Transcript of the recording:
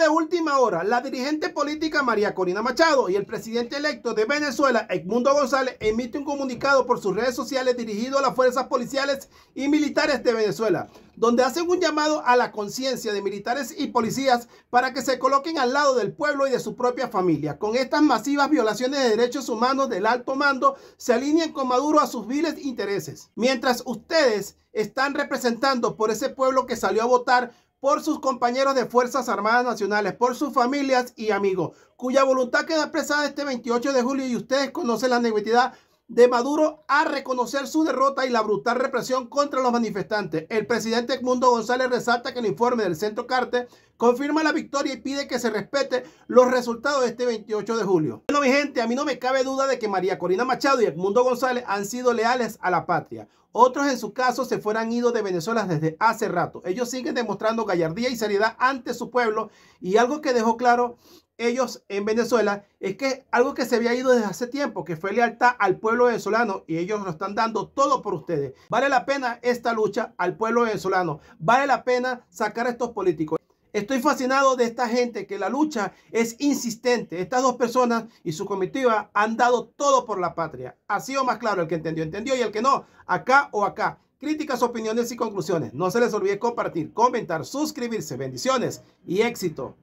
de última hora, la dirigente política María Corina Machado y el presidente electo de Venezuela, Edmundo González, emite un comunicado por sus redes sociales dirigido a las fuerzas policiales y militares de Venezuela, donde hacen un llamado a la conciencia de militares y policías para que se coloquen al lado del pueblo y de su propia familia. Con estas masivas violaciones de derechos humanos del alto mando, se alinean con Maduro a sus viles intereses. Mientras ustedes están representando por ese pueblo que salió a votar por sus compañeros de Fuerzas Armadas Nacionales, por sus familias y amigos, cuya voluntad queda expresada este 28 de julio y ustedes conocen la negatividad de Maduro a reconocer su derrota y la brutal represión contra los manifestantes. El presidente Edmundo González resalta que el informe del Centro Carte confirma la victoria y pide que se respete los resultados de este 28 de julio. Bueno, mi gente, a mí no me cabe duda de que María Corina Machado y Edmundo González han sido leales a la patria. Otros en su caso se fueran ido de Venezuela desde hace rato. Ellos siguen demostrando gallardía y seriedad ante su pueblo y algo que dejó claro ellos en Venezuela es que algo que se había ido desde hace tiempo, que fue lealtad al pueblo venezolano y ellos lo están dando todo por ustedes. Vale la pena esta lucha al pueblo venezolano. Vale la pena sacar a estos políticos. Estoy fascinado de esta gente que la lucha es insistente. Estas dos personas y su comitiva han dado todo por la patria. Ha sido más claro el que entendió, entendió y el que no, acá o acá. Críticas, opiniones y conclusiones. No se les olvide compartir, comentar, suscribirse. Bendiciones y éxito.